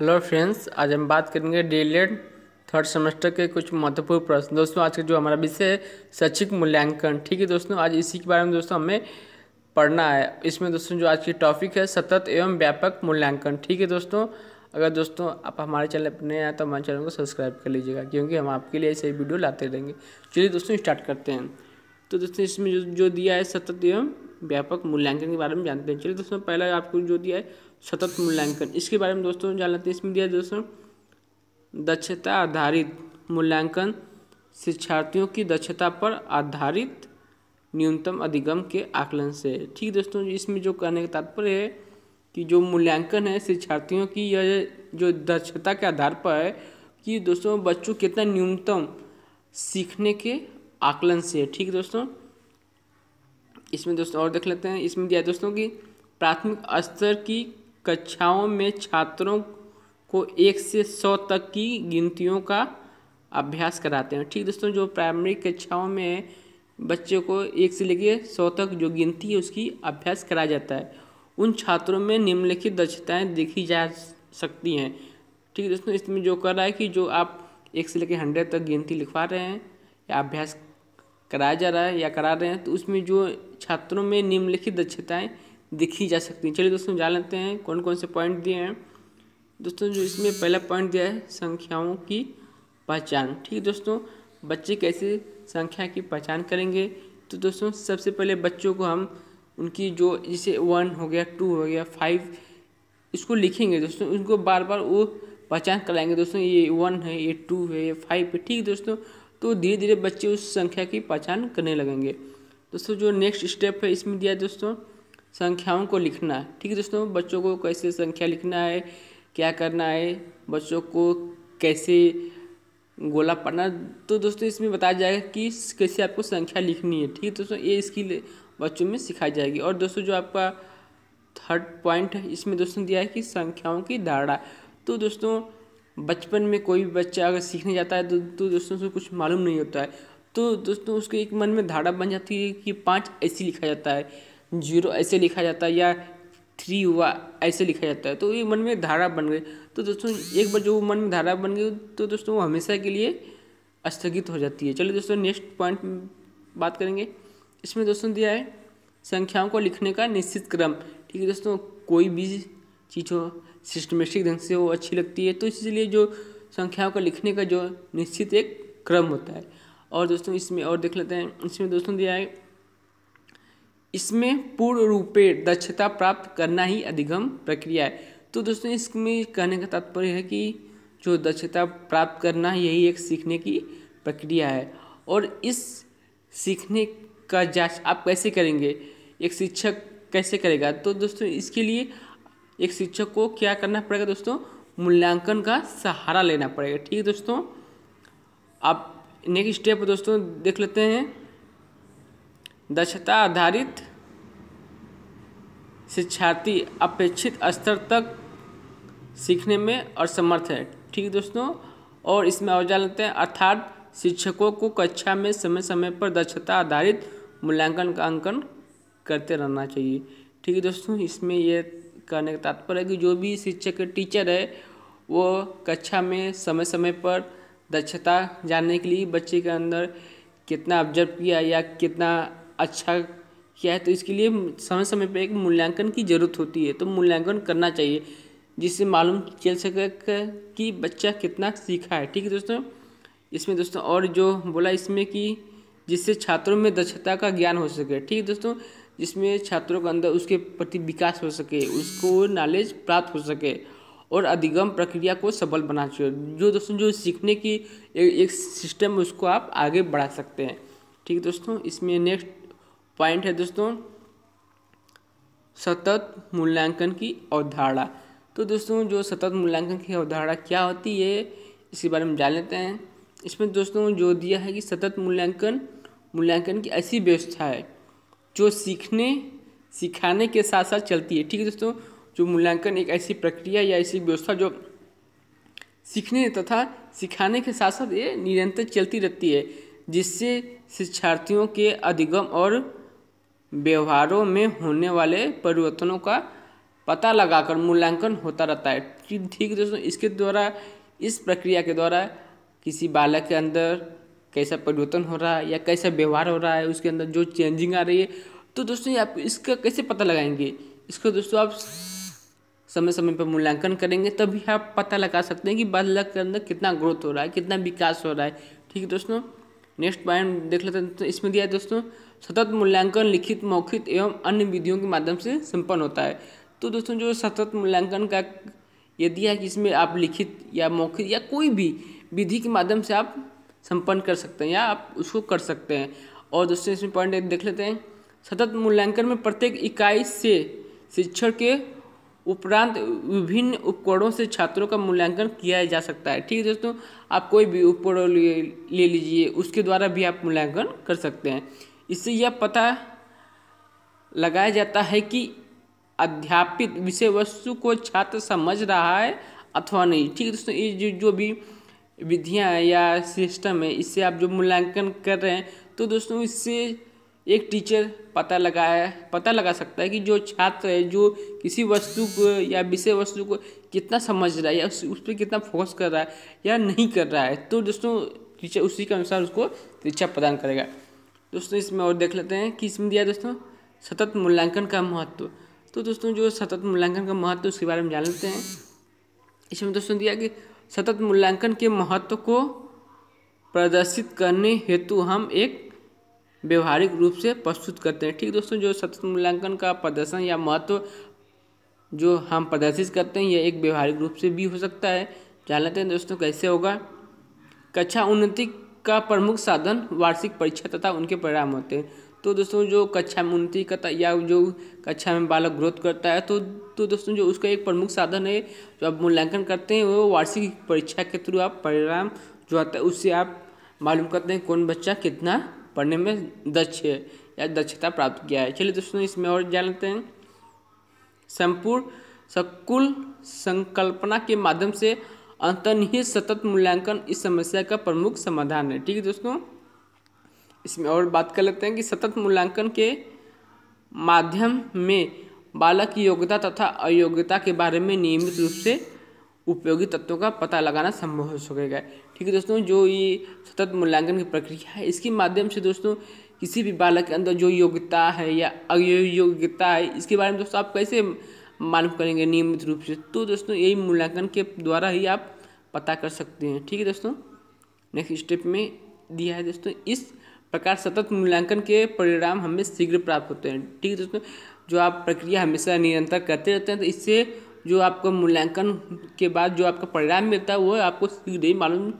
hello friends आज हम बात करेंगे डी थर्ड सेमेस्टर के कुछ महत्वपूर्ण प्रश्न दोस्तों आज का जो हमारा विषय है शैक्षिक मूल्यांकन ठीक है दोस्तों आज इसी के बारे में दोस्तों हमें पढ़ना है इसमें दोस्तों जो आज की टॉपिक है सतत एवं व्यापक मूल्यांकन ठीक है दोस्तों अगर दोस्तों आप हमारे चैनल पर नए आए तो हमारे चैनल को सब्सक्राइब कर लीजिएगा क्योंकि हम आपके लिए ऐसे वीडियो लाते रहेंगे चलिए दोस्तों स्टार्ट करते हैं तो दोस्तों इसमें जो जो दिया है सतत एवं व्यापक मूल्यांकन के बारे में जानते हैं चलिए दोस्तों पहला आपको जो दिया है सतत मूल्यांकन इसके बारे में दोस्तों जान लेते हैं इसमें दिया दोस्तों दक्षता आधारित मूल्यांकन शिक्षार्थियों की दक्षता पर आधारित न्यूनतम अधिगम के आकलन से ठीक दोस्तों इसमें जो कहने का तात्पर्य है कि जो मूल्यांकन है शिक्षार्थियों की यह जो दक्षता के आधार पर है कि दोस्तों बच्चों कितना न्यूनतम सीखने के आकलन से ठीक दोस्तों इसमें दोस्तों और देख लेते हैं इसमें दिया दोस्तों कि प्राथमिक स्तर की कक्षाओं में छात्रों को एक से सौ तक की गिनतियों का अभ्यास कराते हैं ठीक दोस्तों जो प्राइमरी कक्षाओं में बच्चों को एक से लेकर सौ तक जो गिनती है उसकी अभ्यास कराया जाता है उन छात्रों में निम्नलिखित दक्षताएँ देखी जा सकती हैं ठीक है दोस्तों इसमें जो कर रहा है कि जो आप एक से लेकर हंड्रेड तक गिनती लिखवा रहे हैं या अभ्यास कराया जा रहा है या करा रहे हैं तो उसमें जो छात्रों में निम्नलिखित दक्षताएँ देखी जा सकती है चलिए दोस्तों जान लेते हैं कौन कौन से पॉइंट दिए हैं दोस्तों जो इसमें पहला पॉइंट दिया है संख्याओं की पहचान ठीक है दोस्तों बच्चे कैसे संख्या की पहचान करेंगे तो दोस्तों सबसे पहले बच्चों को हम उनकी जो जैसे वन हो गया टू हो गया फाइव इसको लिखेंगे दोस्तों उनको बार बार वो पहचान कराएंगे दोस्तों ये वन है ये टू है ये फाइव है ठीक है दोस्तों तो धीरे धीरे बच्चे उस संख्या की पहचान करने लगेंगे दोस्तों जो नेक्स्ट स्टेप है इसमें दिया दोस्तों संख्याओं को लिखना ठीक है दोस्तों बच्चों को कैसे संख्या लिखना है क्या करना है बच्चों को कैसे गोला पढ़ना तो दोस्तों इसमें बताया जाएगा कि कैसे आपको संख्या लिखनी है ठीक है दोस्तों ये इसकी बच्चों में सिखाई जाएगी और दोस्तों जो आपका थर्ड पॉइंट इसमें दोस्तों दिया है कि संख्याओं की धारणा तो दोस्तों बचपन में कोई भी बच्चा अगर सीखने जाता है तो, तो दोस्तों उसको कुछ मालूम नहीं होता है तो दोस्तों उसके एक मन में धारा बन जाती है कि पाँच ऐसी लिखा जाता है जीरो ऐसे लिखा जाता है या थ्री हुआ ऐसे लिखा जाता है तो ये मन में धारा बन गई तो दोस्तों एक बार जो मन में धारा बन गई तो दोस्तों वो हमेशा के लिए स्थगित हो जाती है चलिए दोस्तों नेक्स्ट पॉइंट बात करेंगे इसमें दोस्तों दिया है संख्याओं को लिखने का निश्चित क्रम ठीक है दोस्तों कोई भी चीज़ हो सिस्टमेटिक ढंग से वो अच्छी लगती है तो इसलिए जो संख्याओं का लिखने का जो निश्चित एक क्रम होता है और दोस्तों इसमें और देख लेते हैं इसमें दोस्तों दिया है इसमें पूर्ण रूपे दक्षता प्राप्त करना ही अधिगम प्रक्रिया है तो दोस्तों इसमें कहने का तात्पर्य है कि जो दक्षता प्राप्त करना यही एक सीखने की प्रक्रिया है और इस सीखने का जांच आप कैसे करेंगे एक शिक्षक कैसे करेगा तो दोस्तों इसके लिए एक शिक्षक को क्या करना पड़ेगा दोस्तों मूल्यांकन का सहारा लेना पड़ेगा ठीक है दोस्तों आप नेक्स्ट स्टेप दोस्तों देख लेते हैं दक्षता आधारित शिक्षार्थी अपेक्षित स्तर तक सीखने में और समर्थ है ठीक दोस्तों और इसमें और जान लेते हैं अर्थात शिक्षकों को कक्षा में समय समय पर दक्षता आधारित मूल्यांकन का अंकन करते रहना चाहिए ठीक है दोस्तों इसमें यह कहने का तात्पर्य है कि जो भी शिक्षक टीचर है वो कक्षा में समय समय पर दक्षता जानने के लिए बच्चे के अंदर कितना ऑब्जर्व किया या कितना अच्छा किया है तो इसके लिए समय समय पर एक मूल्यांकन की ज़रूरत होती है तो मूल्यांकन करना चाहिए जिससे मालूम चल सके कि बच्चा कितना सीखा है ठीक है दोस्तों इसमें दोस्तों और जो बोला इसमें कि जिससे छात्रों में दक्षता का ज्ञान हो सके ठीक है दोस्तों जिसमें छात्रों के अंदर उसके प्रति विकास हो सके उसको नॉलेज प्राप्त हो सके और अधिगम प्रक्रिया को सबल बना चुके जो दोस्तों जो सीखने की एक सिस्टम उसको आप आगे बढ़ा सकते हैं ठीक है दोस्तों इसमें नेक्स्ट पॉइंट है दोस्तों सतत मूल्यांकन की अवधारणा तो दोस्तों जो सतत मूल्यांकन की अवधारणा क्या होती है इसके बारे में जान लेते हैं इसमें दोस्तों जो दिया है कि सतत मूल्यांकन मूल्यांकन की ऐसी व्यवस्था है जो सीखने सिखाने के साथ साथ चलती है ठीक है दोस्तों जो मूल्यांकन एक ऐसी प्रक्रिया या ऐसी व्यवस्था जो सीखने तथा सिखाने के साथ साथ ये निरंतर चलती रहती है जिससे शिक्षार्थियों के अधिगम और व्यवहारों में होने वाले परिवर्तनों का पता लगाकर मूल्यांकन होता रहता है ठीक दोस्तों इसके द्वारा इस प्रक्रिया के द्वारा किसी बालक के अंदर कैसा परिवर्तन हो रहा है या कैसा व्यवहार हो रहा है उसके अंदर जो चेंजिंग आ रही है तो दोस्तों आप इसका कैसे पता लगाएंगे इसको दोस्तों आप समय समय पर मूल्यांकन करेंगे तभी आप पता लगा सकते हैं कि बालक के अंदर कितना ग्रोथ हो रहा है कितना विकास हो रहा है ठीक है दोस्तों नेक्स्ट पॉइंट देख लेते हैं तो इसमें दिया है दोस्तों सतत मूल्यांकन लिखित मौखिक एवं अन्य विधियों के माध्यम से संपन्न होता है तो दोस्तों जो सतत मूल्यांकन का यदि है कि इसमें आप लिखित या मौखिक या कोई भी विधि के माध्यम से आप संपन्न कर सकते हैं या आप उसको कर सकते हैं और दोस्तों इसमें पॉइंट एक देख लेते हैं सतत मूल्यांकन में प्रत्येक इकाई से शिक्षण के उपरांत विभिन्न उपकरणों से छात्रों का मूल्यांकन किया जा सकता है ठीक है दोस्तों आप कोई भी उपकरण ले लीजिए उसके द्वारा भी आप मूल्यांकन कर सकते हैं इससे यह पता लगाया जाता है कि अध्यापित विषय वस्तु को छात्र समझ रहा है अथवा नहीं ठीक है दोस्तों ये जो जो भी विधियाँ या सिस्टम है इससे आप जो मूल्यांकन कर रहे हैं तो दोस्तों इससे एक टीचर पता लगाया पता लगा सकता है कि जो छात्र है जो किसी वस्तु को या विषय वस्तु को कितना समझ रहा है या उस, उस पर कितना फोकस कर रहा है या नहीं कर रहा है तो दोस्तों टीचर उसी के अनुसार उसको शिक्षा प्रदान करेगा दोस्तों इसमें और देख लेते हैं कि इसमें दिया दोस्तों सतत मूल्यांकन का महत्व तो दोस्तों जो सतत मूल्यांकन का महत्व उसके बारे में जान लेते हैं इसमें दोस्तों दिया कि सतत मूल्यांकन के महत्व को प्रदर्शित करने हेतु हम एक व्यवहारिक रूप से प्रस्तुत करते हैं ठीक दोस्तों जो सतत मूल्यांकन का प्रदर्शन या महत्व जो हम प्रदर्शित करते हैं यह एक व्यवहारिक रूप से भी हो सकता है जान लेते हैं दोस्तों कैसे होगा कक्षा उन्नति का प्रमुख साधन वार्षिक परीक्षा तथा उनके परिणाम होते हैं तो दोस्तों जो कक्षा में उन्नति करता या जो कक्षा में बालक ग्रोथ करता है तो तो दोस्तों जो उसका एक प्रमुख साधन है जो आप मूल्यांकन करते हैं वो वार्षिक परीक्षा के थ्रू आप परिणाम जो आता है उससे आप मालूम करते हैं कौन बच्चा कितना पढ़ने में दक्ष है या दक्षता प्राप्त किया है चलिए दोस्तों इसमें और जान लेते हैं संपूर्ण सकुल संकल्पना के माध्यम से अंतर्निहित सतत मूल्यांकन इस समस्या का प्रमुख समाधान है ठीक है दोस्तों इसमें और बात कर लेते हैं कि सतत मूल्यांकन के माध्यम में बालक की योग्यता तथा अयोग्यता के बारे में नियमित रूप से उपयोगी तत्वों का पता लगाना संभव हो सकेगा ठीक है दोस्तों जो ये सतत मूल्यांकन की प्रक्रिया है इसके माध्यम से दोस्तों किसी भी बालक के अंदर जो योग्यता है या अयोग्यता है इसके बारे में दोस्तों आप कैसे मालूम करेंगे नियमित रूप से तो दोस्तों यही मूल्यांकन के द्वारा ही आप पता कर सकते हैं ठीक है दोस्तों नेक्स्ट स्टेप में दिया है दोस्तों इस प्रकार सतत मूल्यांकन के परिणाम हमें शीघ्र प्राप्त होते हैं ठीक है दोस्तों जो आप प्रक्रिया हमेशा निरंतर करते रहते हैं तो इससे जो आपको मूल्यांकन के बाद जो आपका परिणाम मिलता है वो आपको शीघ्र ही मालूम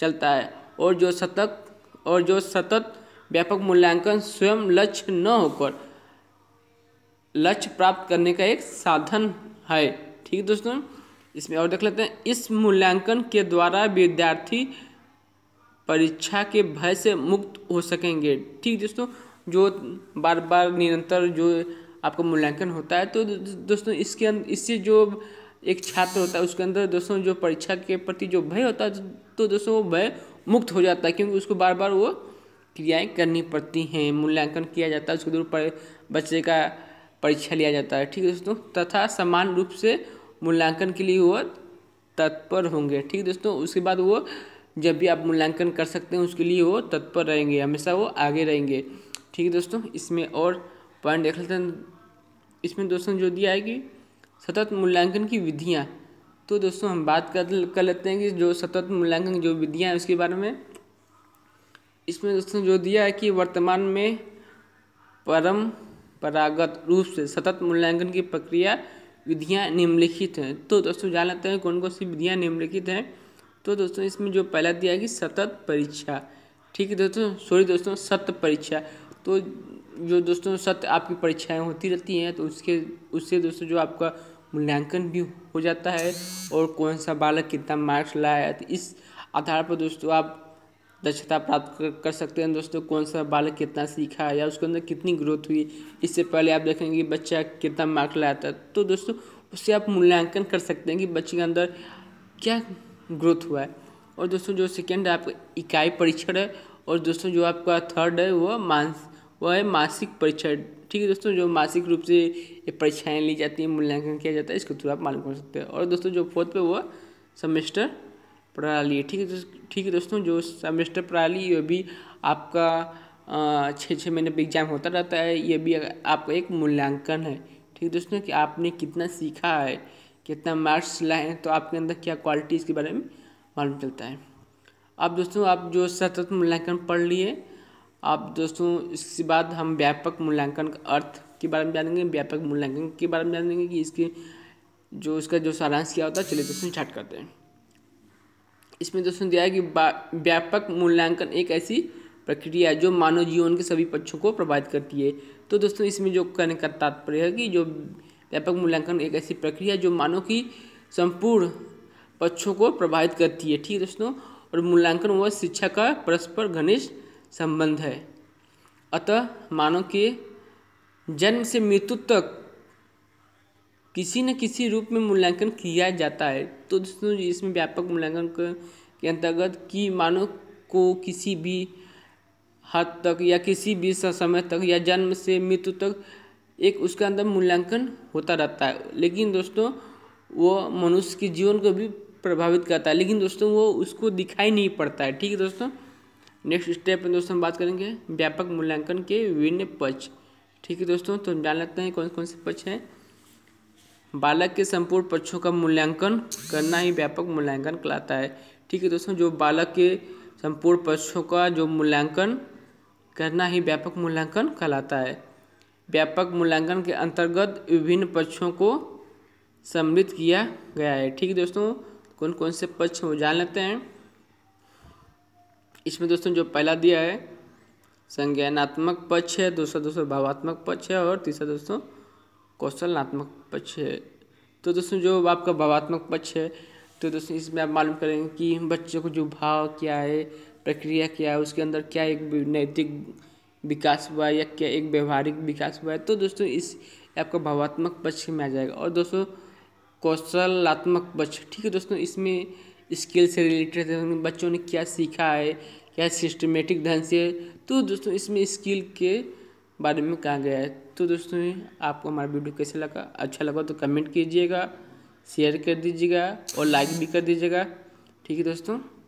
चलता है और जो सतत और जो सतत व्यापक मूल्यांकन स्वयं लक्ष्य न होकर लक्ष्य प्राप्त करने का एक साधन है ठीक दोस्तों इसमें और देख लेते हैं इस मूल्यांकन के द्वारा विद्यार्थी परीक्षा के भय से मुक्त हो सकेंगे ठीक दोस्तों जो बार बार निरंतर जो आपका मूल्यांकन होता है तो दोस्तों इसके अंदर इससे जो एक छात्र होता है उसके अंदर दोस्तों जो परीक्षा के प्रति जो भय होता है तो दोस्तों वो भय मुक्त हो जाता है क्योंकि उसको बार बार वो क्रियाएँ करनी पड़ती हैं मूल्यांकन किया जाता है उसके दूर बच्चे का परीक्षा लिया जाता है ठीक है दोस्तों तथा समान रूप से मूल्यांकन के लिए वो तत्पर होंगे ठीक है दोस्तों उसके बाद वो जब भी आप मूल्यांकन कर सकते हैं उसके लिए वो तत्पर रहेंगे हमेशा वो आगे रहेंगे ठीक है दोस्तों इसमें और पॉइंट देख लेते हैं इसमें दोस्तों जो दिया है कि सतत मूल्यांकन की विधियाँ तो दोस्तों हम बात कर कर लेते हैं कि जो सतत मूल्यांकन जो विधियाँ हैं उसके बारे में इसमें दोस्तों जो दिया है कि वर्तमान में परम परागत रूप से सतत मूल्यांकन की प्रक्रिया विधियाँ निम्नलिखित हैं तो दोस्तों जान लेते हैं कौन कौन सी विधियाँ निम्नलिखित हैं तो दोस्तों इसमें जो पहला दिया है कि सतत परीक्षा ठीक है दोस्तों सॉरी दोस्तों सत्य परीक्षा तो जो दोस्तों सत्य आपकी परीक्षाएं होती रहती हैं तो उसके उससे दोस्तों जो आपका मूल्यांकन भी हो जाता है और कौन सा बालक कितना मार्क्स लाया है तो इस आधार पर दोस्तों आप दक्षता प्राप्त कर सकते हैं तो दोस्तों कौन सा बालक कितना सीखा या उसके अंदर कितनी ग्रोथ हुई इससे पहले आप देखेंगे कि बच्चा कितना मार्क लाया था तो दोस्तों उससे आप मूल्यांकन कर सकते हैं कि बच्चे के अंदर क्या ग्रोथ हुआ है और दोस्तों जो सेकेंड है आपका इकाई परीक्षण है और दोस्तों जो आपका थर्ड है वह मानस वह है मासिक परीक्षण ठीक है दोस्तों जो मासिक रूप से ये परीक्षाएँ ली जाती हैं मूल्यांकन किया जाता है इसके थ्रू आप मालूम कर सकते हैं और दोस्तों जो फोर्थ पे वो सेमेस्टर प्रणाली है ठीक है ठीक है दोस्तों जो सेमेस्टर प्रणाली ये भी आपका छः छः महीने पर एग्जाम होता रहता है ये भी आपका एक मूल्यांकन है ठीक है दोस्तों कि आपने कितना सीखा है कितना मार्क्स लाए हैं तो आपके अंदर क्या क्वालिटी इसके बारे में मालूम चलता है अब दोस्तों आप जो सतत मूल्यांकन पढ़ लिए आप दोस्तों इसके बाद हम व्यापक मूल्यांकन का अर्थ के बारे में जानेंगे व्यापक मूल्यांकन के बारे में जानेंगे कि इसके जो इसका जो सारांश किया होता है चलिए दोस्तों स्टार्ट करते हैं इसमें दोस्तों दिया है कि व्यापक मूल्यांकन एक ऐसी प्रक्रिया जो मानव जीवन के सभी पक्षों को प्रभावित करती है तो दोस्तों इसमें जो कहने का तात्पर्य है कि जो व्यापक मूल्यांकन एक ऐसी प्रक्रिया जो मानव की संपूर्ण पक्षों को प्रभावित करती है ठीक है दोस्तों और मूल्यांकन व शिक्षा का परस्पर घनिष्ठ संबंध है अतः मानव के जन्म से मृत्यु तक किसी न किसी रूप में मूल्यांकन किया जाता है तो दोस्तों इसमें व्यापक मूल्यांकन के अंतर्गत कि मानव को किसी भी हद तक या किसी भी समय तक या जन्म से मृत्यु तक एक उसके अंदर मूल्यांकन होता रहता है लेकिन दोस्तों वो मनुष्य के जीवन को भी प्रभावित करता है लेकिन दोस्तों वो उसको दिखाई नहीं पड़ता है ठीक है दोस्तों नेक्स्ट स्टेप में दोस्तों हम बात करेंगे व्यापक मूल्यांकन के विभिन्न पक्ष ठीक है दोस्तों तो हम जान लेते हैं कौन कौन से पक्ष हैं बालक के संपूर्ण पक्षों का मूल्यांकन करना ही व्यापक मूल्यांकन कहलाता है ठीक है दोस्तों जो बालक के संपूर्ण पक्षों का जो मूल्यांकन करना ही व्यापक मूल्यांकन कहलाता है व्यापक मूल्यांकन के अंतर्गत विभिन्न पक्षों को सम्मिलित किया गया है ठीक है दोस्तों कौन कौन से पक्ष वो जान लेते हैं इसमें दोस्तों जो पहला दिया है संज्ञानात्मक पक्ष है दूसरा दोस्तों भावात्मक पक्ष है और तीसरा दोस्तों कौशलनात्मक पक्ष है तो दोस्तों जो आपका भावात्मक पक्ष है तो दोस्तों इसमें आप मालूम करेंगे कि बच्चों को जो भाव क्या है प्रक्रिया क्या है उसके अंदर क्या एक नैतिक विकास हुआ है या क्या एक व्यवहारिक विकास हुआ है तो दोस्तों इस आपका भावात्मक पक्ष में आ जाएगा और दोस्तों कौशलात्मक पक्ष ठीक है दोस्तों इसमें स्किल से रिलेटेड बच्चों ने क्या सीखा है क्या सिस्टमेटिक ढंग से तो दोस्तों इसमें स्किल के बारे में कहा गया है तो दोस्तों आपको हमारा वीडियो कैसे लगा अच्छा लगा तो कमेंट कीजिएगा शेयर कर दीजिएगा और लाइक भी कर दीजिएगा ठीक है दोस्तों